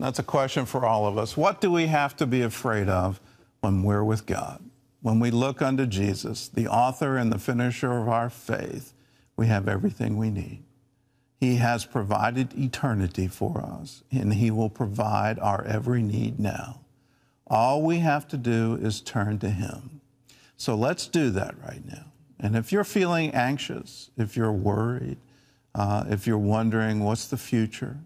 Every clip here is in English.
That's a question for all of us. What do we have to be afraid of when we're with God? When we look unto Jesus, the author and the finisher of our faith, we have everything we need. He has provided eternity for us, and He will provide our every need now. All we have to do is turn to Him. So let's do that right now. And if you're feeling anxious, if you're worried, uh, if you're wondering what's the future,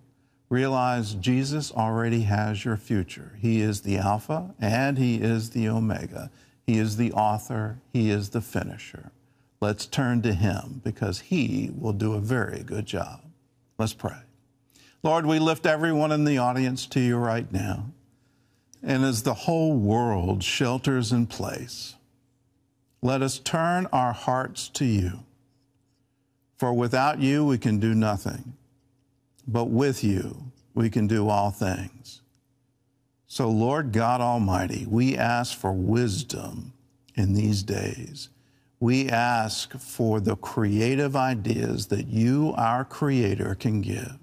Realize Jesus already has your future. He is the Alpha and He is the Omega. He is the author, He is the finisher. Let's turn to Him because He will do a very good job. Let's pray. Lord, we lift everyone in the audience to you right now. And as the whole world shelters in place, let us turn our hearts to you. For without you, we can do nothing but with you we can do all things. So, Lord God Almighty, we ask for wisdom in these days. We ask for the creative ideas that you, our Creator, can give.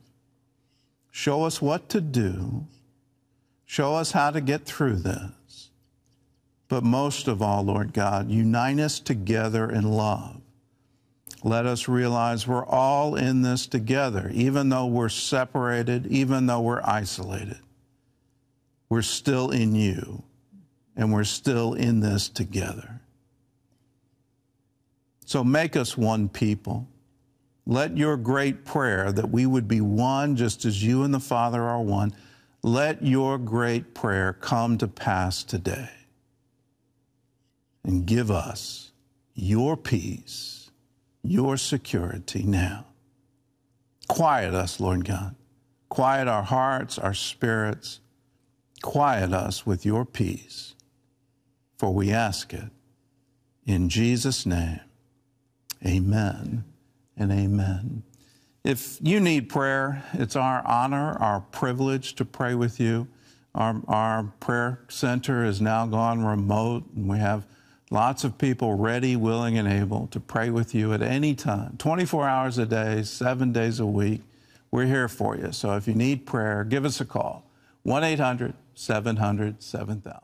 Show us what to do. Show us how to get through this. But most of all, Lord God, unite us together in love let us realize we're all in this together, even though we're separated, even though we're isolated. We're still in you, and we're still in this together. So make us one people. Let your great prayer that we would be one just as you and the Father are one, let your great prayer come to pass today. And give us your peace your security now. Quiet us, Lord God. Quiet our hearts, our spirits. Quiet us with your peace, for we ask it in Jesus' name. Amen and amen. If you need prayer, it's our honor, our privilege to pray with you. Our, our prayer center is now gone remote, and we have Lots of people ready, willing, and able to pray with you at any time, 24 hours a day, seven days a week. We're here for you. So if you need prayer, give us a call 1 800 700 7000.